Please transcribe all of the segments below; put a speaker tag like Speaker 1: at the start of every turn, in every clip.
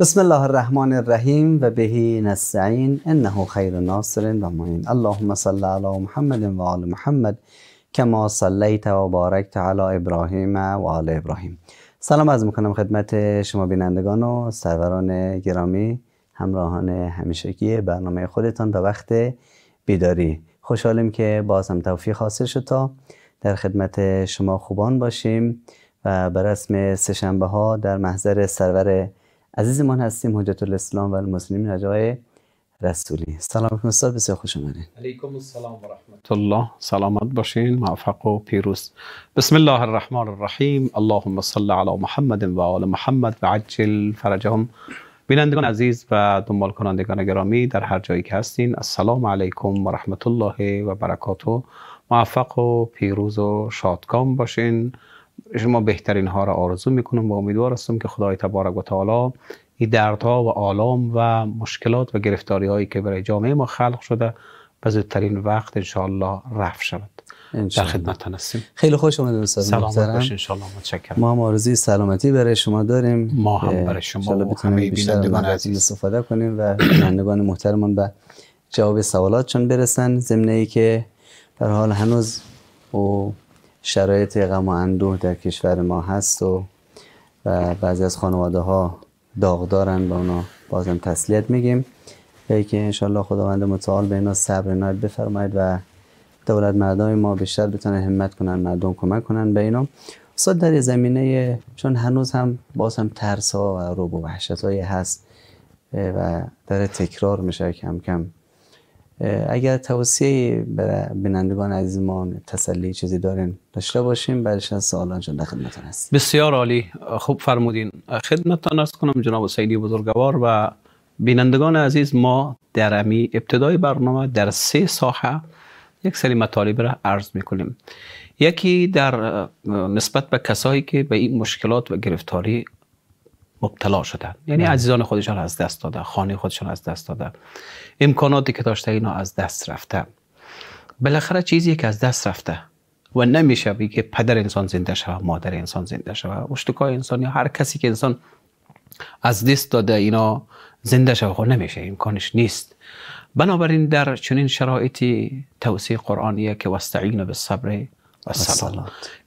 Speaker 1: بسم الله الرحمن الرحیم و بهی نستعین انه خیر ناصر و معین اللهم صل علی محمد و آل محمد کما صلیت و بارکت علی ابراهیم و آل ابراهیم سلام از میکنم خدمت شما بینندگان و سروران گرامی همراهان همیشگی برنامه خودتان در وقت بیداری خوشحالیم که باز هم توفیق حاصل شد تا در خدمت شما خوبان باشیم و بر رسم سهشنبه ها در محضر سرور عزیزمان هستیم حجت الاسلام و المسلمین حجای رسولی سلام علیکم استاد بسیار خوش آمدید
Speaker 2: علیکم السلام و رحمت الله سلامت باشین موفق و پیروز بسم الله الرحمن الرحیم اللهم صل علی محمد و آل محمد و عجل فرجهم بینندگان عزیز و دنبال کنندگان گرامی در هر جایی که هستین السلام علیکم و رحمت الله و برکاته موفق و پیروز و شادکام باشین شما بهترین ها را آرزو میکنم و امیدوار هستم که خدای تبارک و تعالی این دردها و آلام و مشکلات و گرفتاری هایی که برای جامعه ما خلق شده به زودترین وقت انشاءالله رفت شود در خدمت هستیم
Speaker 1: خیلی خوش اومدید استاد سلامت باشین انشاءالله متشکرم ما هم آرزوی سلامتی برای شما داریم ما هم برای شما و همه بینندگان عزیز استفاده کنیم و بینندگان محترمان به جواب سوالات چون برسن ضمن که در حال هنوز و شرایط غم و اندوه در کشور ما هست و, و بعضی از خانواده ها داغ دارن با اونا بازم تسلیت میگیم ای که انشالله خداوند متعال به اینا صبر ناید بفرماید و دولت مردم ما بیشتر بتونه همت کنن مردم کمک کنن به اینا صد در زمینه چون هنوز هم باز هم ترس ها و روب و وحشت هست و داره تکرار میشه کم کم اگر توصیه بینندگان عزیز ما تسلی چیزی دارین داشته باشیم برش از سوالان جان خدمتتون
Speaker 2: بسیار عالی خوب فرمودین خدمتان عرض کنم جناب سیدی بزرگوار و بینندگان عزیز ما در امی ابتدای برنامه در سه ساحه یک سری مطالب را عرض میکنیم یکی در نسبت به کسایی که به این مشکلات و گرفتاری مبتلا شدن یعنی بله. عزیزان خودشان از دست دادن خانه خودشان از دست دادن امکاناتی که داشته اینا از دست رفته بالاخره چیزی که از دست رفته و نمیشه که پدر انسان زنده شود مادر انسان زنده شود اشتکای انسان یا هر کسی که انسان از دست داده اینا زنده شود خب نمیشه امکانش نیست بنابراین در چنین شرایطی توصیه قرآنیه که واستعینوا بالصبر و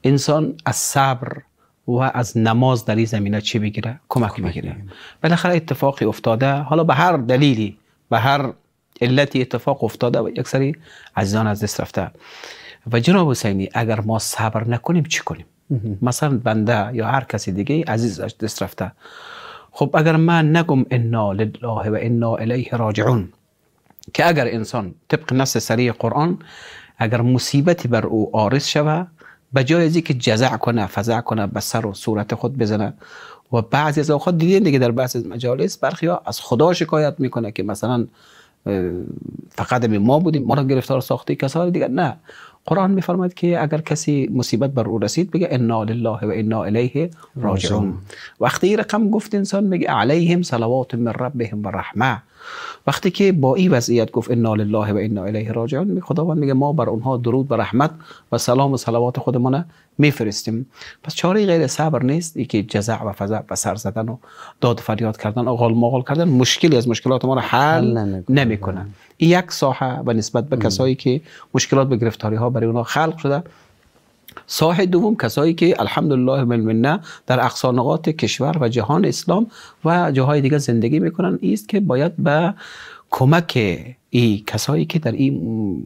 Speaker 2: انسان از صبر و از نماز در این زمینه چی بگیره کمک بگیره بالاخره اتفاقی افتاده حالا به هر دلیلی به هر علتی اتفاق افتاده و یک سری عزیزان از دست رفته و جناب حسینی اگر ما صبر نکنیم چی کنیم مثلا بنده یا هر کسی دیگه عزیز از دست رفته خب اگر من نگم انا لله و انا الیه راجعون که اگر انسان طبق نص سری قرآن اگر مصیبتی بر او آرز شود، به جای از که جزع کنه فزع کنه به سر و صورت خود بزنه و بعضی از اوقات دیدین دیگه در بعضی از مجالس برخی ها از خدا شکایت میکنه که مثلا فقط ما بودیم ما را گرفتار ساخته کسار دیگر نه قرآن میفرماید که اگر کسی مصیبت بر او رسید بگه انا لله و انا الیه راجعون وقتی رقم گفت انسان میگه علیهم صلوات من ربهم و رحمه وقتی که با این وضعیت گفت انا لله و انا الیه راجعون خداوند میگه ما بر اونها درود و رحمت و سلام و صلوات خودمان میفرستیم پس چاره غیر صبر نیست ای که جزع و فزع و سر زدن و داد فریاد کردن و غال مغال کردن مشکلی از مشکلات ما رو حل نمیکنه این یک ساحه و نسبت به کسایی که مشکلات به گرفتاری ها برای اونها خلق شده ساح دوم کسایی که الحمدلله بالمنه در اقصانقات کشور و جهان اسلام و جاهای دیگه زندگی میکنن ایست که باید به کمک ای کسایی که در این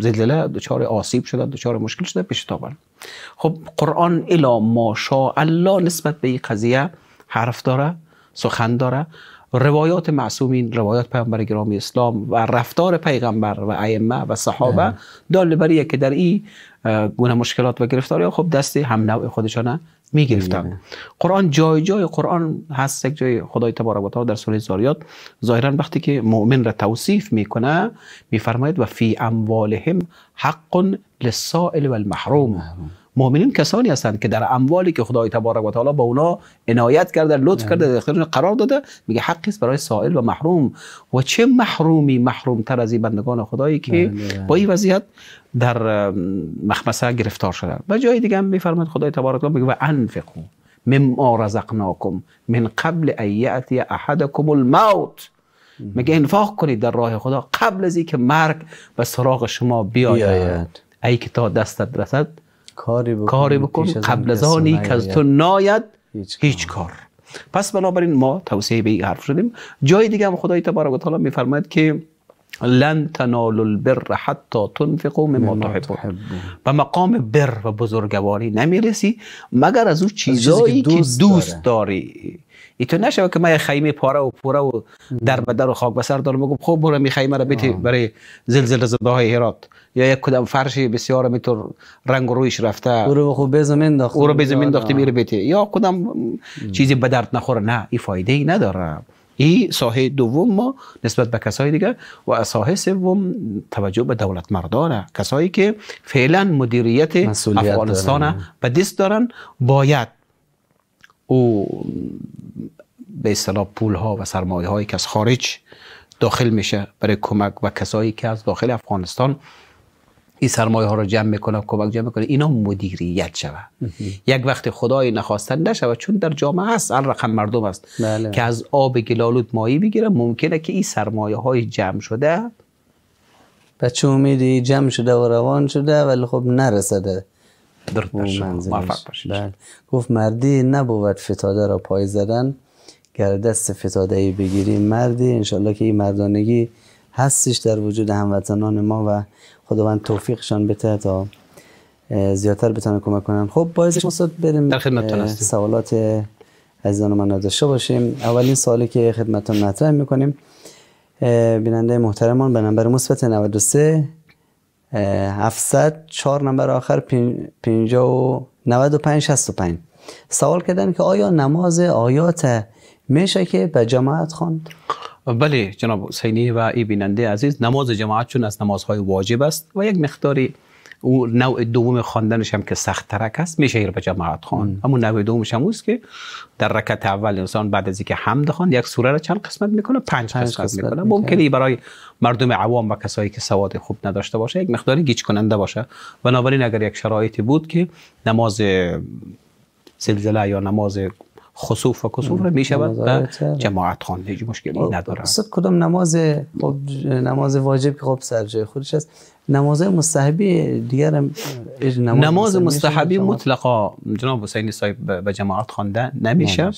Speaker 2: زلزله دچار آسیب شده دچار مشکل شده پیش خب قرآن الا ما الله نسبت به این قضیه حرف داره سخن داره روایات معصومین روایات پیامبر گرامی اسلام و رفتار پیغمبر و ائمه و صحابه دال بر که در این گونه مشکلات و گرفتاری خب دست هم نوع خودشان می گرفتن قرآن جای جای قرآن هست یک جای خدای تبارک و تعالی در سوره زاریات ظاهرا وقتی که مؤمن را توصیف میکنه میفرماید و فی اموالهم حق للسائل والمحروم مؤمنین کسانی هستند که در اموالی که خدای تبارک و تعالی به اونا عنایت کرده لطف کرده در قرار داده میگه حقی است برای سائل و محروم و چه محرومی محروم تر از این بندگان خدایی که بله. با این وضعیت در مخمسه گرفتار شدن و جای دیگه هم میفرماد خدای تبارک و تعالی میگه و انفقو مما رزقناکم من قبل ان احدکم الموت میگه انفاق کنید در راه خدا قبل از اینکه مرگ و سراغ شما بیاید ای که تا دستت رسد کاری بکن, قبل از آنی که از تو ناید هیچ, کار پس بنابراین ما توصیه به این حرف شدیم جای دیگه هم خدای تبارک و تعالی میفرماید که لن تنال البر حتی تنفقوا مما تحبون به مقام بر و بزرگواری نمیرسی مگر از او چیزایی که دوست داری ای تو نشه که ما یه خیمه پاره و پوره و در بدر و خاک به دارم بگم خب برو می خیمه را بیتی برای زلزله زده های هرات یا یک کدام فرش بسیار میتر رنگ و رویش رفته او
Speaker 1: رو خوب زمین انداخت او رو زمین آره. میره بیتی
Speaker 2: یا کدام چیزی به درد نخوره نه این فایده ای نداره این ساحه دوم ما نسبت به کسای دیگه و ساحه سوم توجه به دولت مردانه کسایی که فعلا مدیریت افغانستان به دست دارن باید او به اصطلاح پول ها و سرمایه هایی که از خارج داخل میشه برای کمک و کسایی که از داخل افغانستان این سرمایه ها رو جمع میکنه کمک جمع میکنه اینا مدیریت شوه یک وقت خدای نخواستن و چون در جامعه هست هر رقم مردم است بله. که از آب گلالود مایی بگیره ممکنه که این سرمایه های جمع شده
Speaker 1: بچه امیدی جمع شده و روان شده ولی خب نرسده درد موفق باشید بله. گفت مردی نبود فتاده را پای زدن گر دست فتاده ای بگیریم مردی انشالله که این مردانگی هستش در وجود هموطنان ما و خداوند توفیقشان بده تا زیادتر بتونه کمک کنن خب باعث مصاد بریم در سوالات عزیزان من داشته باشیم اولین سوالی که خدمتتون مطرح میکنیم بیننده محترمان به نمبر مثبت 93 700 4 نمبر آخر 50 و 95 65 سوال کردن که آیا نماز آیات میشه که به جماعت خوند؟
Speaker 2: بله جناب حسینی و ای بیننده عزیز نماز جماعت چون از نمازهای واجب است و یک مقداری او نوع دوم خواندنش هم که سخت ترک است میشه ایر به جماعت خوان اما نوع دومش هم که در رکت اول انسان بعد از اینکه حمد خوان یک سوره را چند قسمت میکنه پنج, پنج قسمت, میکنه ممکنه برای مردم عوام و کسایی که سواد خوب نداشته باشه یک مقداری گیج کننده باشه بنابراین اگر یک شرایطی بود که نماز سلزله یا نماز خصوف و کسوف می شود جماعت خانده هیچ مشکلی خب، نداره.
Speaker 1: صد کدام نماز خب، نماز واجب که خب سر جای خودش است نماز مستحبی دیگر هم نماز, نماز مستحبی
Speaker 2: مطلقا جناب حسین صاحب به جماعت خوانده نمیشه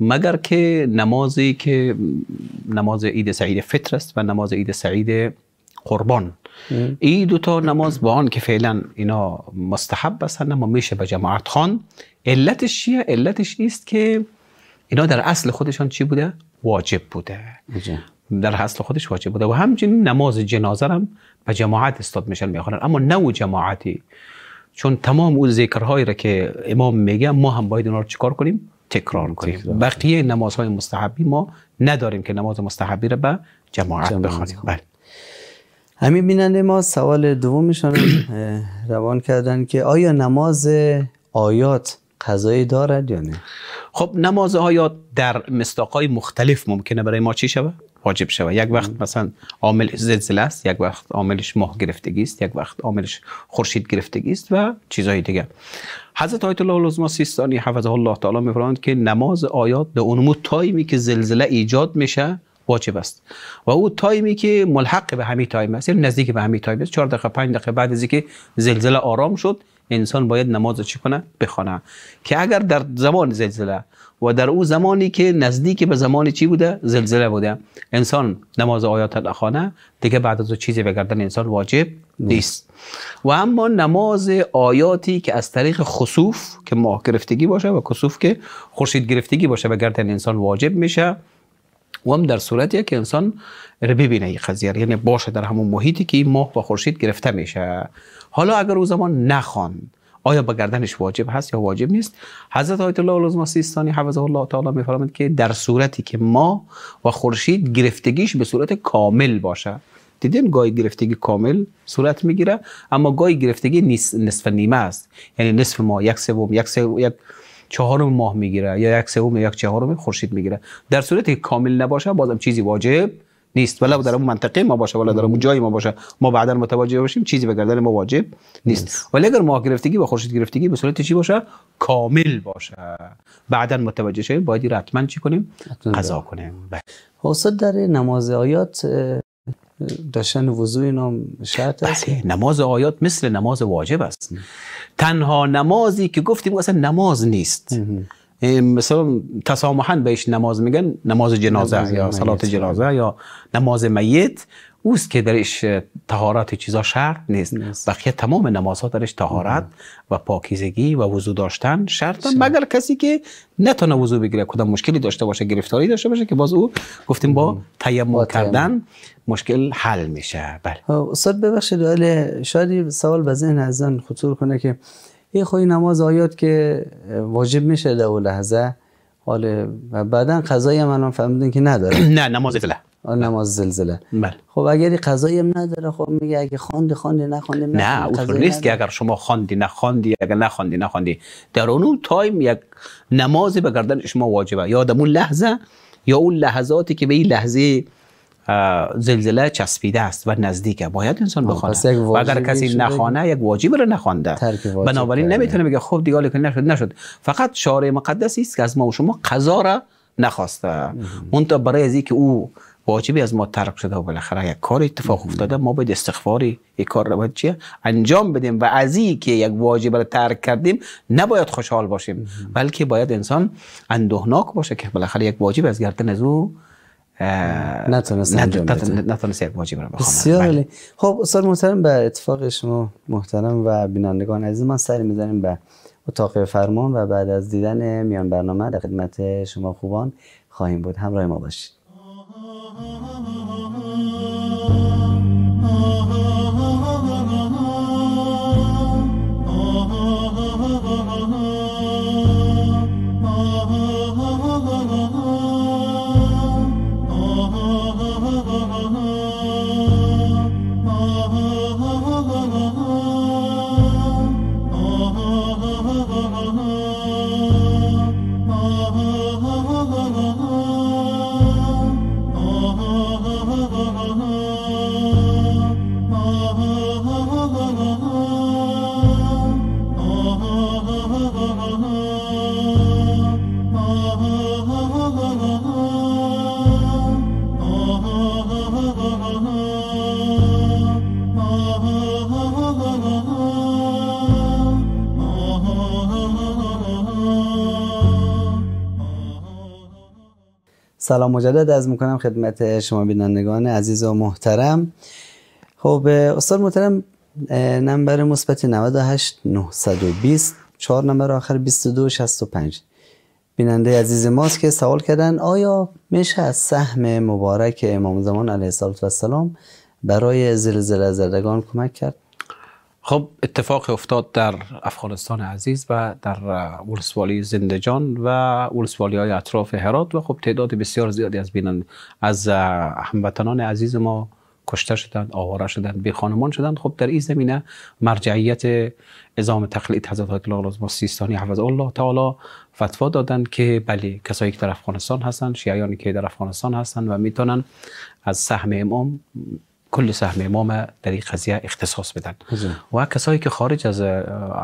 Speaker 2: مگر که نمازی که نماز عید سعید فطر است و نماز عید سعید قربان این دو تا نماز با آن که فعلا اینا مستحب هستند اما میشه به جماعت خان علتش چیه علتش نیست که اینا در اصل خودشان چی بوده واجب بوده در اصل خودش واجب بوده و همچنین نماز جنازه هم به جماعت استاد میشن میخوانن اما نو جماعتی چون تمام اون ذکرهایی را که امام میگه ما هم باید اونا رو چیکار کنیم تکرار کنیم تکرار. بقیه نمازهای مستحبی ما نداریم که نماز مستحبی را به جماعت, جماعت
Speaker 1: همین بیننده ما سوال دومشان روان کردن که آیا نماز آیات قضایی دارد یا نه
Speaker 2: خب نماز آیات در مستاقای مختلف ممکنه برای ما چی شود واجب شود یک وقت مثلا عامل زلزله است یک وقت عاملش ماه گرفتگی است یک وقت عاملش خورشید گرفتگی است و چیزهای دیگه حضرت آیت الله العظما سیستانی حفظه الله تعالی میفرماند که نماز آیات به اون تایمی که زلزله ایجاد میشه واجب است و او تایمی که ملحق به همین تایم است یعنی نزدیک به همین تایم است 4 دقیقه 5 دقیقه بعد از اینکه زلزله آرام شد انسان باید نماز چی کنه بخونه که اگر در زمان زلزله و در او زمانی که نزدیک به زمان چی بوده زلزله بوده انسان نماز آیات نخوانه دیگه بعد از چیزی به انسان واجب نیست و اما نماز آیاتی که از طریق خسوف که ماه گرفتگی باشه و خسوف که خورشید گرفتگی باشه به گردن انسان واجب میشه و هم در صورتی که انسان رو ببینه این قضیه یعنی باشه در همون محیطی که این ماه و خورشید گرفته میشه حالا اگر او زمان نخوان آیا به گردنش واجب هست یا واجب نیست حضرت آیت الله العظما سیستانی حفظه الله تعالی میفرمایند که در صورتی که ما و خورشید گرفتگیش به صورت کامل باشه دیدین گاهی گرفتگی کامل صورت میگیره اما گاهی گرفتگی نصف نیمه است یعنی نصف ما یک سوم یک سوم یک چهارم ماه میگیره یا یک سوم یا یک چهارم خورشید میگیره در صورتی که کامل نباشه بازم چیزی واجب نیست ولی در اون منطقه ما باشه ولی در اون جای ما باشه ما بعدا متوجه باشیم چیزی به گردن ما واجب نیست ولی اگر ماه گرفتگی و خورشید گرفتگی به صورت چی باشه کامل باشه بعدا متوجه شیم باید حتما چی کنیم قضا کنیم
Speaker 1: استاد بله. در نماز آیات داشتن وضوع اینا شرط است بله. نماز آیات
Speaker 2: مثل نماز واجب است تنها نمازی که گفتیم اصلا نماز نیست مثلا تسامحا بهش نماز میگن نماز جنازه یا صلات جنازه یا نماز میت اوست که درش تهارت چیزا شرط نیست بقیه تمام ها درش تهارت و پاکیزگی و وضو داشتن شرط مگر کسی که نتونه وضو بگیره کدام مشکلی داشته باشه گرفتاری داشته باشه که باز او گفتیم با تیمم کردن مشکل حل میشه بله
Speaker 1: خب، استاد ببخشید ولی شاید سوال به ذهن ازن خطور کنه که این خوی نماز آیات که واجب میشه در لحظه حال و بعدا قضایی هم الان فهمیدن که نداره نه نماز بله. نماز زلزله بله. خب اگر قضایی هم نداره خب میگه اگه خواندی خواندی نخواندی نه اصلا نیست که
Speaker 2: اگر شما خواندی نخواندی اگر نخواندی نخواندی در اون تایم یک نمازی به گردن شما واجبه یا اون لحظه یا اون لحظاتی که به این لحظه زلزله چسبیده است و نزدیکه باید انسان بخونه و اگر کسی نخوانه یک واجب رو نخوانده بنابراین نمیتونه بگه خب دیگه که نشد نشد فقط شاره مقدسی است که از ما و شما قضا را نخواسته اون برای از که او واجبی از ما ترک شده و بالاخره یک کار اتفاق افتاده ما باید استغفار یک کار رو چیه انجام بدیم و از که یک واجب رو ترک کردیم نباید خوشحال باشیم بلکه باید انسان اندوهناک باشه که بالاخره یک واجب از گردن از او نتونست انجام یک واجب رو
Speaker 1: بله. خب استاد محترم به اتفاق شما محترم و بینندگان عزیز ما سر میزنیم به اتاق فرمان و بعد از دیدن میان برنامه در خدمت شما خوبان خواهیم بود همراه ما باشید oh, oh, oh. oh.
Speaker 3: Oh.
Speaker 1: سلام مجدد از میکنم خدمت شما بینندگان عزیز و محترم خب استاد محترم نمبر مثبت 98 920 4 نمبر آخر 22 65 بیننده عزیز ماست که سوال کردن آیا میشه از سهم مبارک امام زمان علیه السلام برای زلزله زدگان کمک کرد
Speaker 2: خب اتفاق افتاد در افغانستان عزیز و در ولسوالی زندجان و ولسوالی های اطراف هرات و خب تعداد بسیار زیادی از بینن از هموطنان عزیز ما کشته شدند آواره شدند بی خانمان شدند خب در این زمینه مرجعیت ازام تقلید حضرت آیت الله سیستانی حفظ الله تعالی فتوا دادند که بله کسایی که در افغانستان هستند شیعیانی که در افغانستان هستند و میتونن از سهم امام کل سهم امام در این قضیه اختصاص بدن و کسایی که خارج از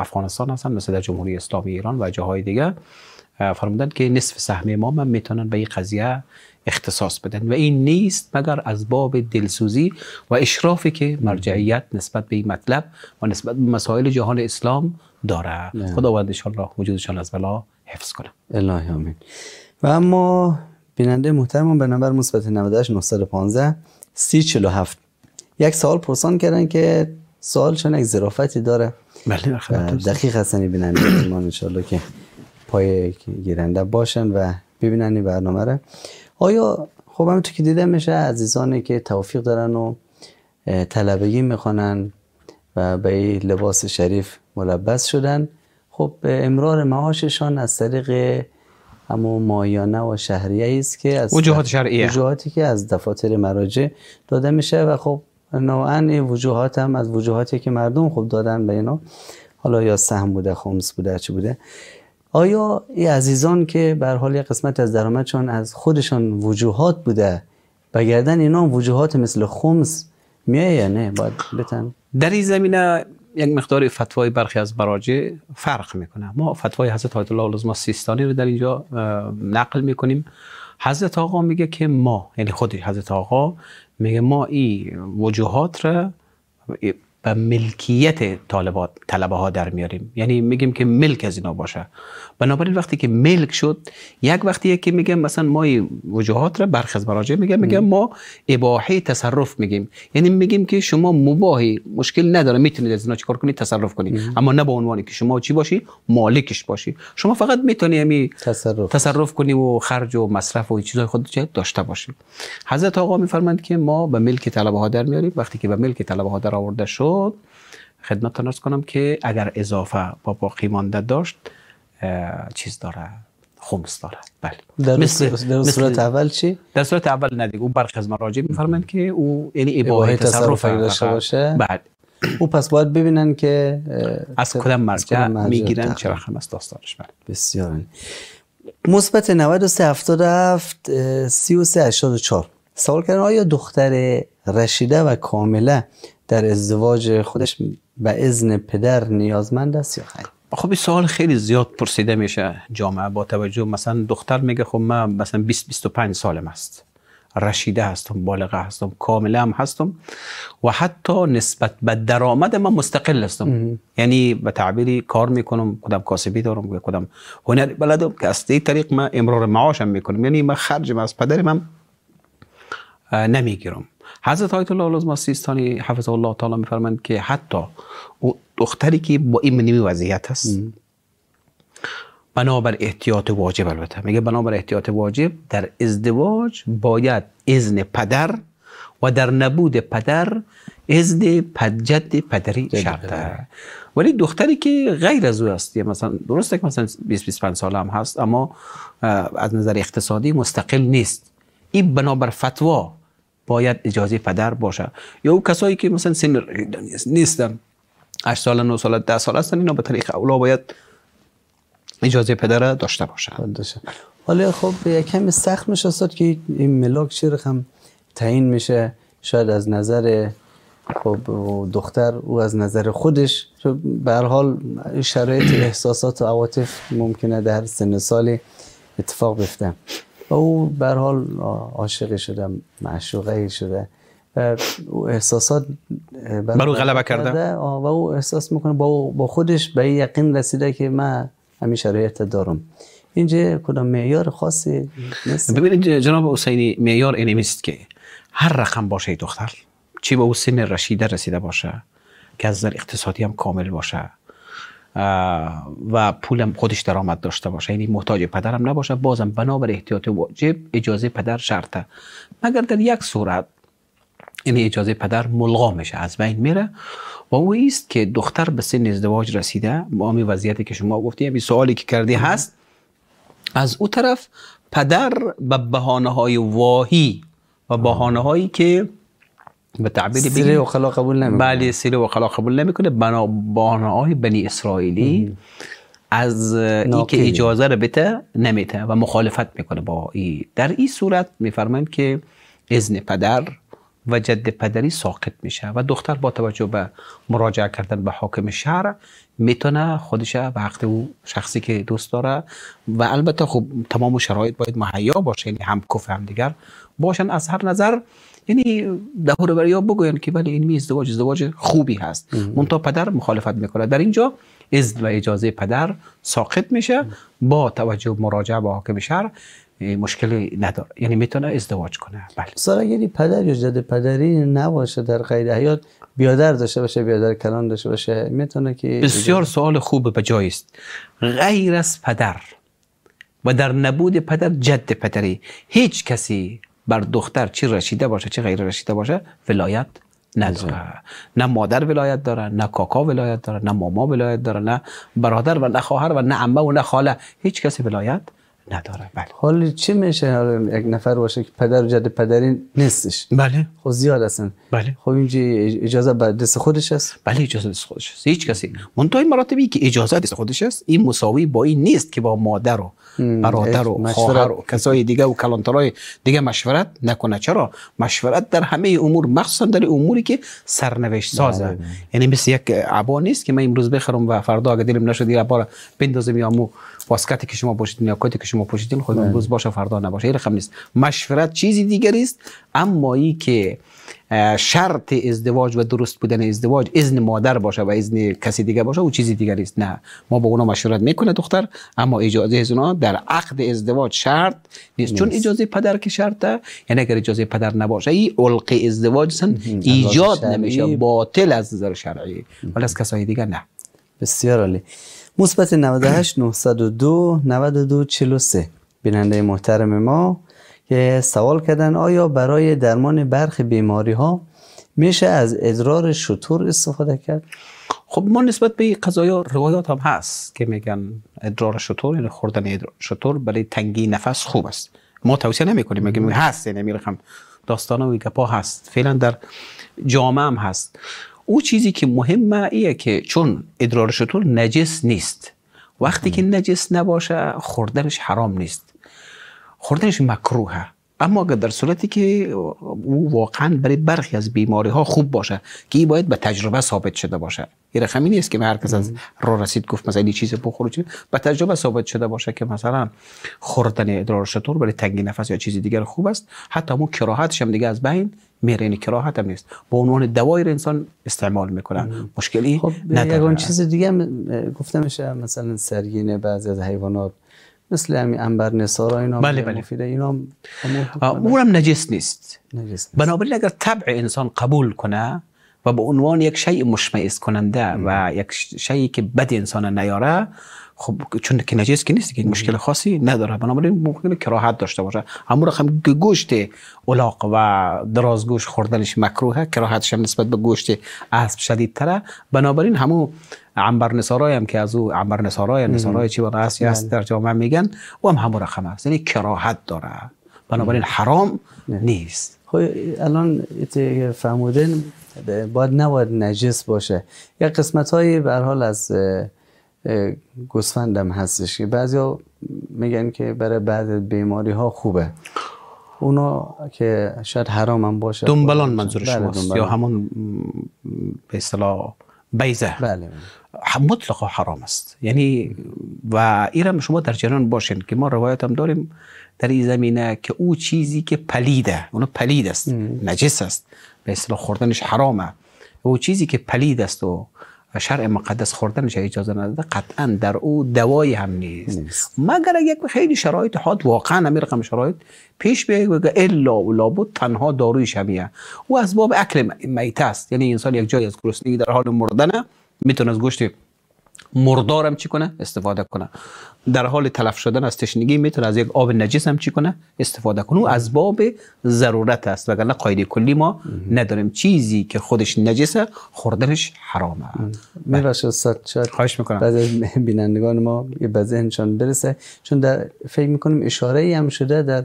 Speaker 2: افغانستان هستن مثل در جمهوری اسلامی ایران و جاهای دیگه فرمودن که نصف سهم امام هم میتونن به این قضیه اختصاص بدن و این نیست مگر از باب دلسوزی و اشرافی که مرجعیت نسبت به این مطلب و نسبت به مسائل جهان اسلام داره نه. ان را وجودشان از بلا حفظ کنه
Speaker 1: الهی آمین و اما بیننده محترم به نمبر مثبت 98 915 3047 یک سال پرسان کردن که سال چون یک ظرافتی داره بله دقیق هستن بیننده ایمان انشالله که پای گیرنده باشن و ببینن این برنامه رو آیا خب هم تو که دیده میشه عزیزانی که توفیق دارن و طلبگی میخوانن و به این لباس شریف ملبس شدن خب امرار معاششان از طریق اما مایانه و شهریه است که از وجوهات شرعیه وجوهاتی که از دفاتر مراجع داده میشه و خب نوعا این وجوهات هم از وجوهاتی که مردم خوب دادن به اینا حالا یا سهم بوده خمس بوده چی بوده آیا این عزیزان که بر حال یه قسمت از درآمدشان از خودشان وجوهات بوده بگردن اینا وجوهات مثل خمس میای یا نه باید بتن در این زمینه
Speaker 2: یک مقدار فتوای برخی از براجه فرق میکنه ما فتوای حضرت آیت الله ما سیستانی رو در اینجا نقل میکنیم حضرت آقا میگه که ما یعنی خودی حضرت آقا میگه ما این وجوهات را و ملکیت طالبات طلبه ها در میاریم یعنی میگیم که ملک از اینا باشه بنابراین وقتی که ملک شد یک وقتی که میگم مثلا ما وجوهات را برخز از مراجع میگم میگم ما اباحه تصرف میگیم یعنی میگیم که شما مباهی مشکل نداره میتونید از اینا چیکار کنید تصرف کنید اما نه به عنوانی که شما چی باشی مالکش باشی شما فقط میتونی همی یعنی تصرف تصرف کنی و خرج و مصرف و چیزهای خود داشته باشی حضرت آقا میفرماند که ما به ملک طلبه ها در میاریم وقتی که به ملک طلبه ها در آورده شد شد خدمت ارز کنم که اگر اضافه با باقی مانده داشت چیز داره
Speaker 1: خمس داره بله در مثل در صورت اول چی
Speaker 2: در صورت اول ندیگه او برخ از مراجع میفرمایند که او یعنی اباحه تصرف داشته باشه بعد
Speaker 1: بله. او پس باید ببینن که از کدام مرجع, میگیرن چه رقم از داستانش بله بسیار مثبت 93 77 33 84 سوال کردن آیا دختر رشیده و کامله در ازدواج خودش به اذن پدر نیازمند است یا خیر
Speaker 2: خب این سوال خیلی زیاد پرسیده میشه جامعه با توجه مثلا دختر میگه خب من مثلا 20 25 سالم است رشیده هستم بالغه هستم کامله هم هستم و حتی نسبت به درآمد من مستقل هستم یعنی به تعبیری کار میکنم کدام کاسبی دارم کدام هنر بلدم که از طریق من امرار معاشم میکنم یعنی من من از پدرم نمیگیرم حضرت آیت الله العظمی سیستانی حفظه الله تعالی میفرمند که حتی دختری که با این منیمی وضعیت هست بنابر احتیاط واجب البته میگه بنابر احتیاط واجب در ازدواج باید اذن پدر و در نبود پدر اذن پدجد پدری شرطه ولی دختری که غیر از او است مثلا درسته که مثلا 20 25 ساله هم هست اما از نظر اقتصادی مستقل نیست این بنابر فتوا باید اجازه پدر باشه یا او کسایی که مثلا سن نیستن 8 سال 9 سال 10 سال هستن اینا به طریق اولا باید اجازه پدر داشته باشه
Speaker 1: حالا خب کمی سخت میشه استاد که این ملاک چی هم تعیین میشه شاید از نظر خب دختر او از نظر خودش به هر حال شرایط احساسات و عواطف ممکنه در سن سالی اتفاق بیفته و او بر حال عاشق شده معشوقه شده و او احساسات بر او غلبه کرده و او احساس میکنه با, خودش به یقین رسیده که من همین شرایط دارم اینجا کدام معیار خاصی
Speaker 2: نیست ببینید جناب حسینی معیار اینه نیست که هر رقم باشه دختر چی به با او سن رشیده رسیده باشه که از نظر اقتصادی هم کامل باشه و پولم خودش درآمد داشته باشه یعنی محتاج پدرم نباشه بازم بنابر احتیاط واجب اجازه پدر شرطه مگر در یک صورت این یعنی اجازه پدر ملغا میشه از بین میره و او است که دختر به سن ازدواج رسیده با همین وضعیتی که شما گفتی همین سوالی که کردی هست از او طرف پدر به بهانه های واهی و بهانه هایی که به تعبیر سری و خلاق قبول نمیکنه بله سری و خلاق قبول نمیکنه بنا بانهای بنی اسرائیلی از این که اجازه رو بده نمیته و مخالفت میکنه با ای در این صورت میفرمایند که اذن پدر و جد پدری ساقط میشه و دختر با توجه به مراجعه کردن به حاکم شهر میتونه خودش به حق او شخصی که دوست داره و البته خب تمام شرایط باید مهیا باشه یعنی هم کف هم دیگر باشن از هر نظر یعنی دهور ها بگوین که ولی این ازدواج ازدواج خوبی هست منتها پدر مخالفت میکنه در اینجا اذن و اجازه پدر ساقط میشه با توجه مراجعه به حاکم شهر مشکلی نداره یعنی میتونه ازدواج
Speaker 1: کنه بله
Speaker 2: یعنی پدر یا
Speaker 1: جد پدری نباشه در غیر حیات بیادر داشته باشه بیادر کلان داشته باشه میتونه که بسیار
Speaker 2: سوال خوب به است غیر از پدر و در نبود پدر جد پدری هیچ کسی بر دختر چی رشیده باشه چی غیر رشیده باشه ولایت نداره نه مادر ولایت داره نه کاکا ولایت داره نه ماما ولایت داره نه برادر و نه خواهر و نه عمه و نه خاله هیچ کسی ولایت
Speaker 1: نداره. بله حالا چه میشه حالا یک نفر باشه که پدر و جد پدری نیستش بله خب زیاد هستن بله خب اینجا اجازه به دست خودش است بله اجازه دست خودش است
Speaker 2: هیچ کسی تو این مراتبی که اجازه دست خودش است این مساوی با این نیست که با مادر و
Speaker 1: برادر
Speaker 2: و خواهر و کسای دیگه و کلانترای دیگه مشورت نکنه چرا مشورت در همه امور مخصوصا در اموری که سرنوشت سازه بله. یعنی مثل یک عبا نیست که من امروز بخرم و فردا اگه دلم نشد یه بار بندازم یا مو واسکتی که شما پوشیدین یا کتی که شما پوشیدین خود امروز بله. باشه فردا نباشه این خم نیست مشورت چیزی دیگری است اما ای که شرط ازدواج و درست بودن ازدواج اذن مادر باشه و اذن کسی دیگه باشه او چیزی دیگری است نه ما با اونا مشورت میکنه دختر اما اجازه از اونا در عقد ازدواج شرط نیست چون اجازه پدر که شرطه یعنی اگر اجازه پدر نباشه این
Speaker 1: علق ازدواج سن ایجاد نمیشه باطل از نظر شرعی ولی از کسای دیگه نه بسیار عالی مثبت 98 902 92 43 بیننده محترم ما که سوال کردن آیا برای درمان برخی بیماری ها میشه از ادرار شطور استفاده کرد خب ما نسبت به این قضایا روایات هم هست که میگن ادرار شطور یعنی خوردن ادرار شطور
Speaker 2: برای تنگی نفس خوب است ما توصیه کنیم. میگیم هست یعنی میرخم داستان و گپا هست فعلا در جامعه هم هست او چیزی که مهمه ایه که چون ادرار شطور نجس نیست وقتی که نجس نباشه خوردنش حرام نیست خوردنش مکروهه اما اگر در صورتی که او واقعا برای برخی از بیماری ها خوب باشه که ای باید به تجربه ثابت شده باشه یه یعنی رقمی نیست که هر کس از راه رسید گفت مثلا این چیز بخور چیز به تجربه ثابت شده باشه که مثلا خوردن ادرار شطور برای تنگی نفس یا چیزی دیگر خوب است حتی مو کراهتش هم دیگه از بین میرین کراهت هم نیست به عنوان دوای انسان استعمال میکنن مشکلی خب نداره
Speaker 1: چیز دیگه هم میشه مثلا سرگینه بعضی از حیوانات مثل همین انبر نسارا اینا بله بله مفیده اینا اونم نجس نیست
Speaker 2: نجس نیست بنابراین اگر طبع انسان قبول کنه و به عنوان یک شیء مشمئز کننده و یک شیء که بد انسان نیاره خب چون که نجس که نیست که مشکل خاصی نداره بنابراین ممکنه کراهت داشته باشه همون رقم گوشت اولاق و درازگوش خوردنش مکروهه کراهتش هم نسبت به گوشت اسب تره بنابراین همو عنبر نصارای هم که از او عنبر نصارای نصارای چی بود هست هست بله. در جامعه میگن و هم
Speaker 1: همون رقم است یعنی کراهت داره بنابراین حرام نیست خب، الان فرمودن باید نباید نجس باشه یا قسمت هایی حال از گسفندم هستش که بعضیا میگن که برای بعد بیماری ها خوبه اونا که شاید حرام هم باشه دنبلان منظور بله، شماست یا
Speaker 2: همون به اصطلاح بیزه بله مطلقا حرام است یعنی و ایرم شما در جریان باشین که ما روایت هم داریم در این زمینه که او چیزی که پلیده اونو پلید است نجس است به اصطلاح خوردنش حرامه او چیزی که پلید است و شرع مقدس خوردنش اجازه نداده قطعا در او دوایی هم نیست, مگر یک خیلی شرایط حاد واقعا امیر رقم شرایط پیش بیاید و الا و لابد تنها داروی شبیه او از باب اکل میته است یعنی انسان یک جایی از گرسنگی در حال مردنه میتونه از گوشت مردارم چی کنه استفاده کنه در حال تلف شدن از تشنگی میتونه از یک آب نجس هم چی کنه استفاده کنه از باب ضرورت است وگرنه قاعده کلی ما نداریم چیزی که خودش نجسه خوردنش حرامه
Speaker 1: میراش استاد شاید خواهش میکنم بعض بینندگان ما یه به ذهنشان برسه چون در فکر میکنیم اشاره هم شده در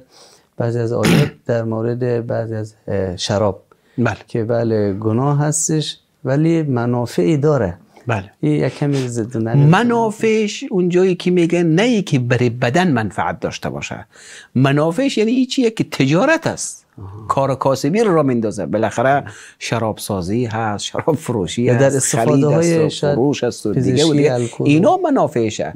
Speaker 1: بعضی از آیات در مورد بعضی از شراب بله. که بله گناه هستش ولی منافعی داره بله یه کمی ضد منافعش اونجایی که میگه نه که برای بدن منفعت
Speaker 2: داشته باشه منافعش یعنی چیه که تجارت است کار کاسبی رو را میندازه بالاخره شراب سازی هست شراب فروشی هست در استفاده های فروش هست و دیگه, و دیگه. اینا منافعشه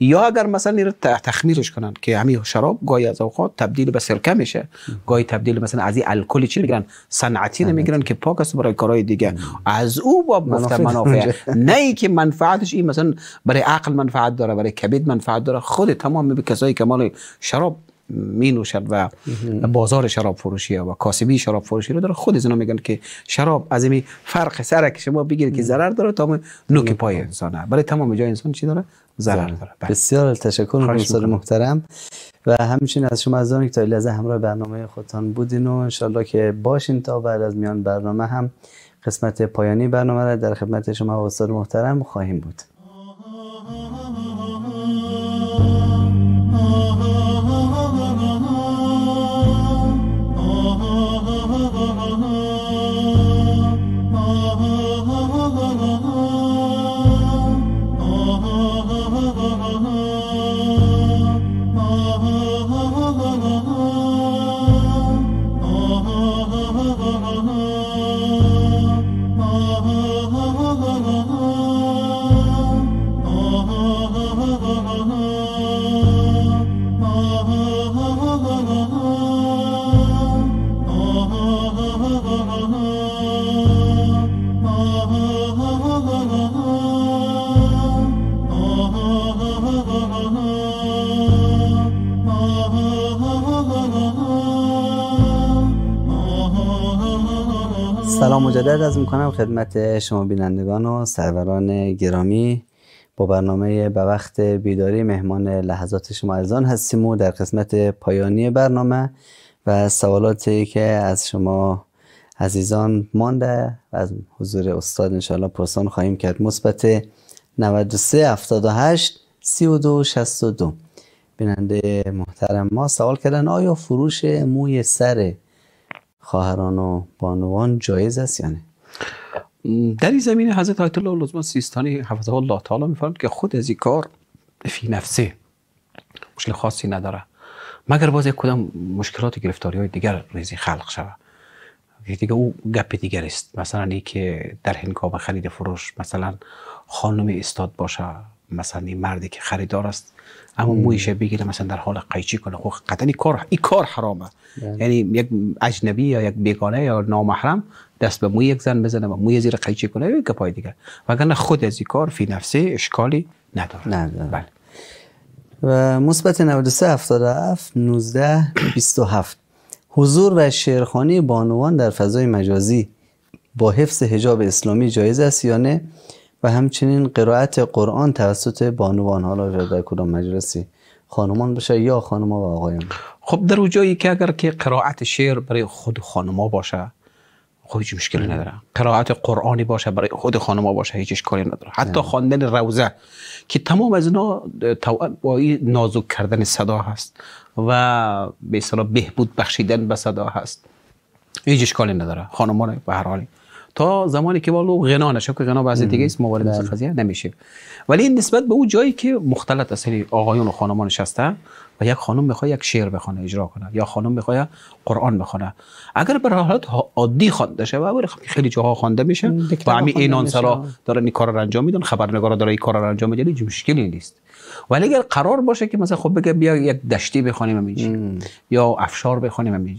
Speaker 2: یا اگر مثلا این تخمیرش کنن که همین شراب گاهی از اوقات تبدیل به سرکه میشه گاهی تبدیل مثلا از این الکلی چی میگیرن صنعتی نمیگیرن که پاک است برای کارهای دیگه از او با منافع, منافع نه ای که منفعتش این مثلا برای عقل منفعت داره برای کبد منفعت داره خود تمام به کسایی که مال شراب می نوشد و بازار شراب فروشی و کاسبی شراب فروشی رو داره خود از اینا میگن که شراب از این فرق سرک شما بگیرید که ضرر داره تا نوک
Speaker 1: پای هست برای تمام جای انسان چی داره ضرر داره بله. بسیار تشکر استاد محترم و همچنین از شما از که تا لحظه همراه برنامه خودتان بودین و انشالله که باشین تا بعد از میان برنامه هم قسمت پایانی برنامه را در خدمت شما استاد محترم خواهیم بود سلام مجدد از میکنم خدمت شما بینندگان و سروران گرامی با برنامه به وقت بیداری مهمان لحظات شما ارزان هستیم و در قسمت پایانی برنامه و سوالاتی که از شما عزیزان مانده و از حضور استاد انشاءالله پرسان خواهیم کرد مثبت 93 78 32 62 بیننده محترم ما سوال کردن آیا فروش موی سر خواهران و بانوان جایز است یعنی در این زمینه حضرت آیت الله العظما سیستانی
Speaker 2: حفظه الله تعالی میفرمود که خود از این کار فی نفسه مشکل خاصی نداره مگر باز یک کدام مشکلات گرفتاری های دیگر ریزی خلق شود دیگه او گپ دیگر است مثلا این که در هنگام خرید فروش مثلا خانم استاد باشه مثلا این مردی که خریدار است اما مویش بگیره مثلا در حال قیچی کنه خب قطعا این کار این کار حرامه بله. یعنی یک اجنبی یا یک بیگانه یا نامحرم دست به موی یک زن بزنه و موی زیر قیچی کنه یک پای دیگه وگرنه خود از این کار فی نفسه اشکالی نداره نه بله
Speaker 1: و مثبت 93 77 19 27 حضور و شعرخانی بانوان در فضای مجازی با حفظ حجاب اسلامی جایز است یا نه و همچنین قرائت قرآن توسط بانوان حالا در کدام مجلسی خانمان باشه یا خانما و آقایان خب در جایی که اگر که قرائت شعر برای خود خانما باشه
Speaker 2: خب هیچ مشکلی نداره قرائت قرآنی باشه برای خود خانما باشه هیچ اشکالی نداره حتی خواندن روزه که تمام از اینا با نازک کردن صدا هست و به بهبود بخشیدن به صدا هست هیچ اشکالی نداره خانما به هر حالی تا زمانی که والو غنا نشه که غنا بعضی دیگه است موارد از بله. قضیه نمیشه ولی نسبت به اون جایی که مختلط اصلی یعنی آقایون و خانمان نشسته و یک خانم میخواد یک شعر بخونه اجرا کنه یا خانم میخواد قرآن بخونه اگر به حالت عادی خوانده شه و خب خیلی جاها خوانده میشه و همین اینان سرا دارن این کار رو انجام میدن خبرنگارا دارن این کار را انجام میدن مشکلی نیست ولی اگر قرار باشه که مثلا خب بگه بیا یک دشتی بخونیم همین یا افشار بخونیم همین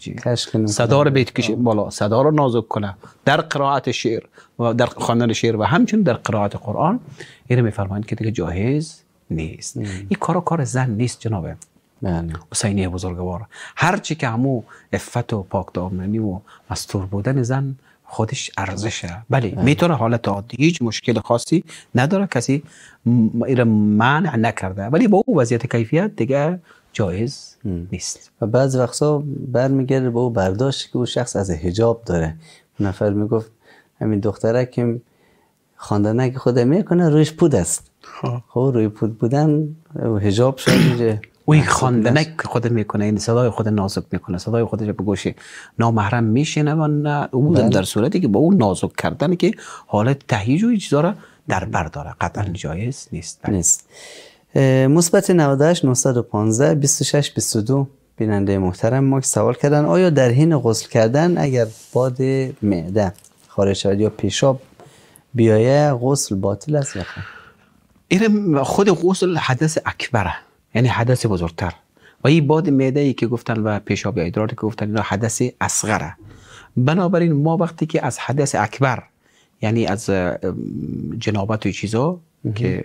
Speaker 2: صدا رو بیت بالا صدا رو نازک کنه در قرائت شعر و در خواندن شعر و همچنین در قرائت قرآن این میفرمایند که دیگه جاهز نیست این کار کار زن نیست جناب بله. حسینی بزرگوار هر چی که همو عفت و پاک دامنی و مستور بودن زن خودش ارزشه بله, بله. میتونه حالت عادی هیچ مشکل خاصی نداره کسی ایره منع نکرده ولی با اون وضعیت کیفیت دیگه
Speaker 1: جایز نیست و بعض وقتا برمیگرده به اون برداشت که اون شخص از حجاب داره نفر میگفت همین دختره که خواندنه که خود میکنه رویش پود است خب. خب روی پود بودن حجاب شد و این
Speaker 2: نک خود میکنه این صدای خود نازک میکنه صدای خودش به گوش نامحرم میشینه و نه بله. در صورتی که با اون نازک کردن که حالت تهیج و چیزا را در بر داره
Speaker 1: قطعا بله. جایز نیست نیست مثبت 98 915 26 22 بیننده محترم ما سوال کردن آیا در حین غسل کردن اگر باد معده خارج شود یا پیشاب بیایه غسل باطل است یا خود غسل حدث اکبره یعنی حدث بزرگتر
Speaker 2: و این باد معده ای که گفتن و پیشاب یا ادرار که گفتن اینا حدث اصغره بنابراین ما وقتی که از حدث اکبر یعنی از جنابت و چیزا که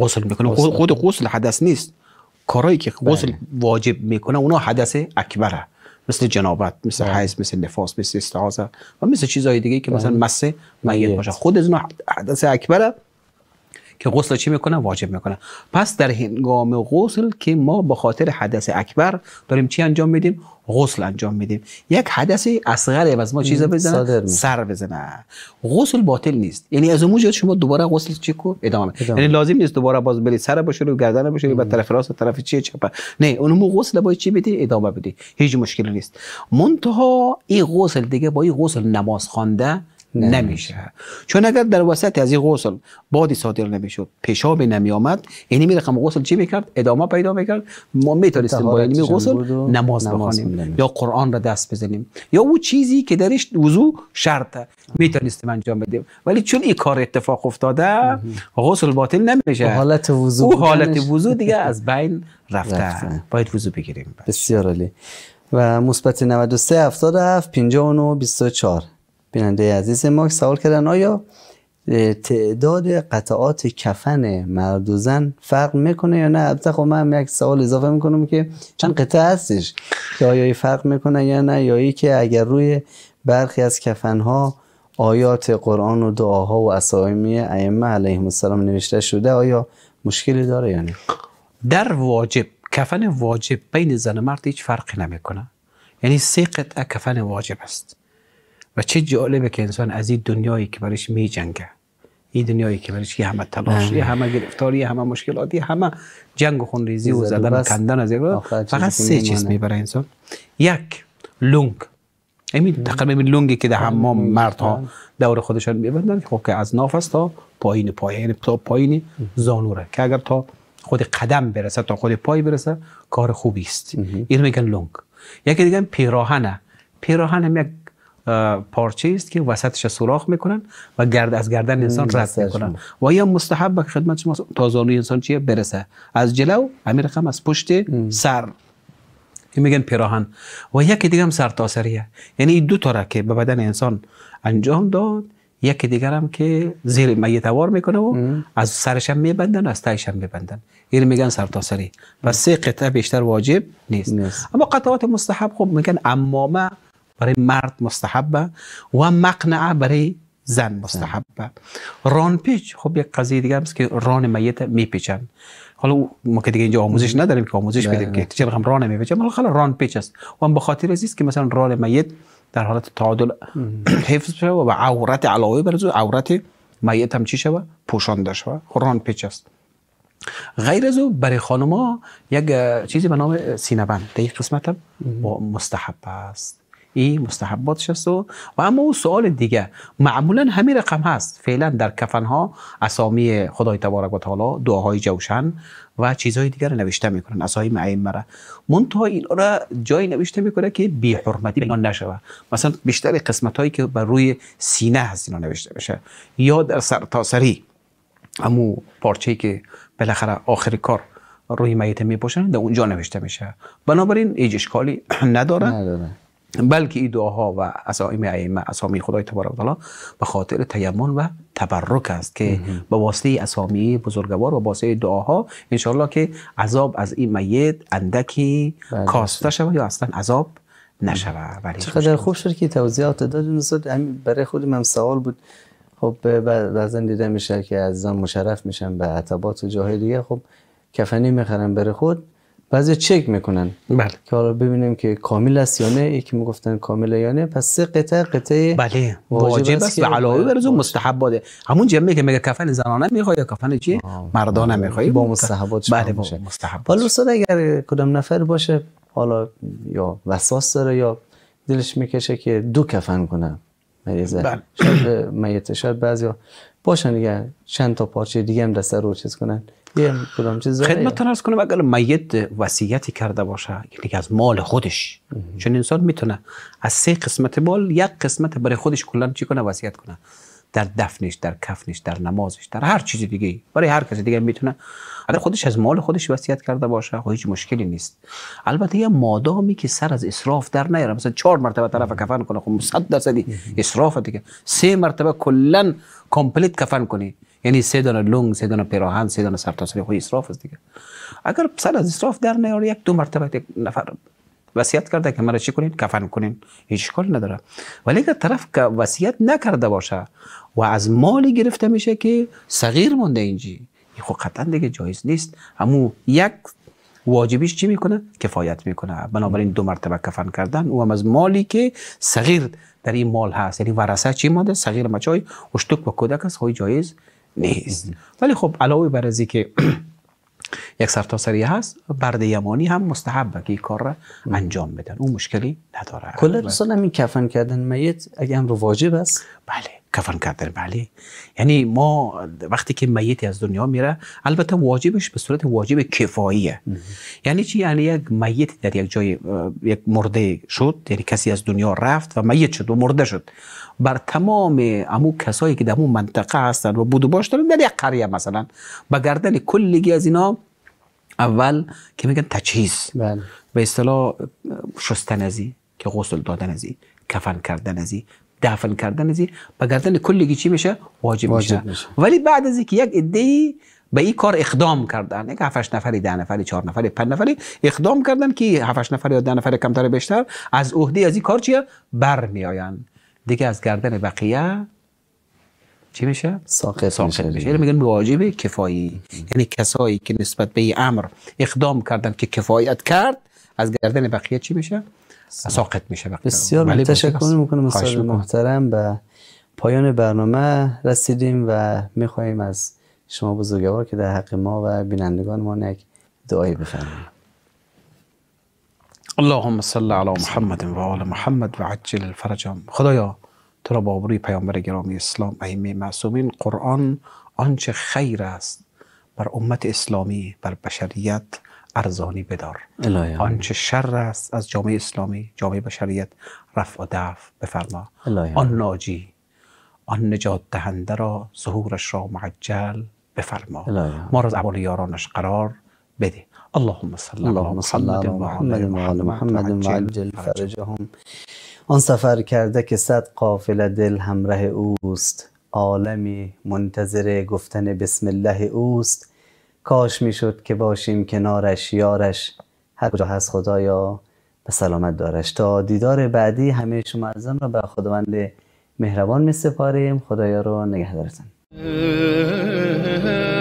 Speaker 2: غسل میکنه خود غسل حدث نیست کارایی که بله. غسل واجب میکنه اونا حدث اکبره مثل جنابت مثل بله. حیض مثل نفاس مثل استعاذه و مثل چیزهای دیگه که بله. مثلا مسه میت باشه خود از اون حدث اکبره که غسل چی میکنه؟ واجب میکنه. پس در هنگام غسل که ما به خاطر حدث اکبر داریم چی انجام میدیم غسل انجام میدیم یک حدث اصغر از ما چیز بزنه سر بزنه غسل باطل نیست یعنی از اونجا شما دوباره غسل چیکو ادامه یعنی لازم نیست دوباره باز بری سر بشه و گردن بشه و طرف راست طرف چی چپ نه اونم غسل باید چی بدی ادامه بدی هیچ مشکلی نیست منتها این غسل دیگه با این غسل نماز خوانده نمیشه چون اگر در وسط از این غسل بادی صادر نمیشد پیشاب نمی آمد یعنی می رقم غسل چی میکرد ادامه پیدا میکرد ما میتونستیم با این غسل نماز بخوانیم یا قرآن را دست بزنیم یا او چیزی که درش وضو شرطه میتونستیم انجام بدیم ولی چون این کار اتفاق افتاده غسل باطل نمیشه حالت وضو حالت وضو دیگه از بین رفته,
Speaker 1: باید وضو بگیریم بسیار عالی و مثبت 93 77 59 24 بیننده عزیز ما سوال کردن آیا تعداد قطعات کفن مرد و زن فرق میکنه یا نه البته خب من یک سوال اضافه میکنم که چند قطعه هستش که آیا فرق میکنه یا نه یا ای که اگر روی برخی از کفن ها آیات قرآن و دعاها و اسامی ائمه علیهم السلام نوشته شده آیا مشکلی داره یا نه
Speaker 2: در واجب کفن واجب بین زن و مرد هیچ فرقی نمیکنه یعنی سه قطعه کفن واجب است و چه جالبه که انسان از این دنیایی که برایش می جنگه این دنیایی که برایش همه تلاش بله. همه گرفتاری همه مشکلاتی همه جنگ و خونریزی و زدن و کندن از فقط سه چیز می انسان یک لونگ این تقریبا می لونگی که در خب، حمام مردها بله. دور خودشان میبندن خب که از نافس تا پایین پایین، یعنی تا پایین زانوره که اگر تا خود قدم برسه تا خود پای برسه کار خوبی است این میگن لونگ یکی دیگه پیراهنه پیراهن هم یک پارچه است که وسطش سوراخ میکنن و گرد از گردن انسان رد میکنن و یا مستحب به خدمت شما تازانوی انسان چیه برسه از جلو همین رقم از پشت سر این میگن پیراهن و یکی دیگه هم سرتاسریه یعنی این دو تا که به بدن انسان انجام داد یکی دیگر هم که زیر میتوار میکنه و از سرش هم میبندن و از تایش هم میبندن این میگن سرتاسری و سه قطعه بیشتر واجب نیست, نیست. اما قطعات مستحب خب میگن امامه برای مرد مستحبه و مقنعه برای زن مستحبه ران پیچ خب یک قضیه دیگه هست که ران میت میپیچن حالا ما که دیگه اینجا آموزش نداریم که آموزش بدیم بله. که چرا هم ران میپیچن ولی خلا ران پیچ است و به خاطر از که مثلا ران میت در حالت تعادل حفظ شود و عورت علاوه بر عورت میت هم چی شود پوشانده شود خب ران پیچ است غیر از او برای خانم ها یک چیزی به نام سینه بند در مستحب است این مستحباتش است و, اما اون سوال دیگه معمولا همین رقم هست فعلا در کفن ها اسامی خدای تبارک و تعالی دعاهای جوشن و چیزهای دیگر رو نوشته میکنن اسامی ائمه مون منتها این را جای نوشته میکنه که بی حرمتی بیان نشه مثلا بیشتر قسمت هایی که بر روی سینه هست اینا نوشته بشه یا در سری. امو پارچه که بالاخره آخر کار روی میت میپوشن در اونجا نوشته میشه بنابراین هیچ اشکالی نداره, نداره. بلکه این دعاها و اسامی ائمه اسامی خدای تبارک و به خاطر تیمن و تبرک است که با واسطه اسامی بزرگوار و واسطه دعاها انشالله که عذاب از این میت اندکی
Speaker 1: بله. کاسته شود یا اصلا عذاب
Speaker 2: نشود ولی
Speaker 1: چقدر خوب شد که توضیحات دادین برای خودم هم سوال بود خب بعضا دیده میشه که عزیزان مشرف میشن به عتبات و جاهای دیگه خب کفنی میخرن برای خود بعضی چک میکنن بله که حالا ببینیم که کامل است یا نه یکی میگفتن کامل یا نه پس سه قطعه قطعه بله واجب است علاوه بر اون مستحباته همون جمعی که میگه کفن زنانه میخوای
Speaker 2: یا کفن چی مردانه میخوای با مستحبات بله با
Speaker 1: مستحبات حالا استاد اگر کدام نفر باشه حالا یا وسواس داره یا دلش میکشه که دو کفن کنه مریضه بله. شاید میت شاید بعضیا باشن دیگه چند تا پارچه دیگه هم دست رو چیز کنن خدمت کدام چیز خدمتتون
Speaker 2: عرض کنم اگر مید وصیتی کرده باشه یعنی از مال خودش چون انسان میتونه از سه قسمت مال یک قسمت برای خودش کلا چی کنه وصیت کنه در دفنش در کفنش در نمازش در هر چیز دیگه برای هر کسی دیگه میتونه اگر خودش از مال خودش وصیت کرده باشه خب هیچ مشکلی نیست البته یه مادامی که سر از اسراف در نیاره مثلا چهار مرتبه طرف کفن کنه خب 100 درصدی اسراف دیگه سه مرتبه کلا کامپلیت کفن کنی یعنی سه دانه لنگ سه دانه پیراهن سه دانه سرتاسر خود اسراف است دیگه اگر سر از اسراف در نیاره یک دو مرتبه یک نفر وصیت کرده که مرا چی کنین کفن کنین هیچ کار نداره ولی اگر طرف که وصیت نکرده باشه و از مالی گرفته میشه که صغیر مونده اینجی خب قطعا دیگه جایز نیست همو یک واجبیش چی میکنه کفایت میکنه بنابراین دو مرتبه کفن کردن او هم از مالی که صغیر در این مال هست یعنی ورثه چی ماده صغیر مچای اشتک و کودک است های خب جایز نیست ولی خب علاوه بر از که یک سری هست برد یمانی هم مستحبه که این کار را انجام بدن اون مشکلی نداره کل رسال همین کفن کردن میت اگه رو واجب است بله کفن کردن بله یعنی ما وقتی که میتی از دنیا میره البته واجبش به صورت واجب کفاییه یعنی چی یعنی یک میت در یک جای یک مرده شد یعنی کسی از دنیا رفت و میت شد و مرده شد بر تمام امو کسایی که در اون منطقه هستن و بودو و باش دارن در یک قریه مثلا به گردن کلیگی از اینا اول که میگن تجهیز بله. به اصطلاح شستن ازی که غسل دادن ازی کفن کردن ازی دفن کردن ازی به گردن کلگی چی میشه واجب, میشه. ولی بعد از اینکه یک ایده به این کار اقدام کردن یک هفتش نفری ده نفری چهار نفری پنج نفری اقدام کردن که هفتش نفری یا ده نفری کمتر بیشتر از عهده از این کار چیه بر میآیند دیگه از گردن بقیه
Speaker 1: چی میشه؟ ساقه، ساقط میشه یعنی
Speaker 2: میگن واجب کفایی یعنی کسایی که نسبت به امر اقدام کردن که کفایت کرد از گردن بقیه چی میشه؟ ساقط میشه بسیار تشکر میکنم استاد
Speaker 1: محترم به پایان برنامه رسیدیم و میخواهیم از شما بزرگوار که در حق ما و بینندگان ما یک دعایی بفرمایید
Speaker 2: اللهم صل على محمد و آل محمد و عجل الفرجم خدایا تو را با آبروی پیامبر گرامی اسلام ائمه معصومین قرآن آنچه خیر است بر امت اسلامی بر بشریت ارزانی بدار الهی آنچه شر است از جامعه اسلامی جامعه بشریت رفع و دفع بفرما آن ناجی آن نجات دهنده را ظهورش را معجل بفرما ما را از اول یارانش قرار بده اللهم صل اللهم صل علی محمد و محمد و
Speaker 1: فرجهم آن سفر کرده که صد قافله دل همراه اوست عالمی منتظر گفتن بسم الله اوست کاش میشد که باشیم کنارش یارش هر کجا هست خدایا به سلامت دارش تا دیدار بعدی همه شما عزیزان را به خداوند مهربان می سپاریم خدایا رو نگهدارتن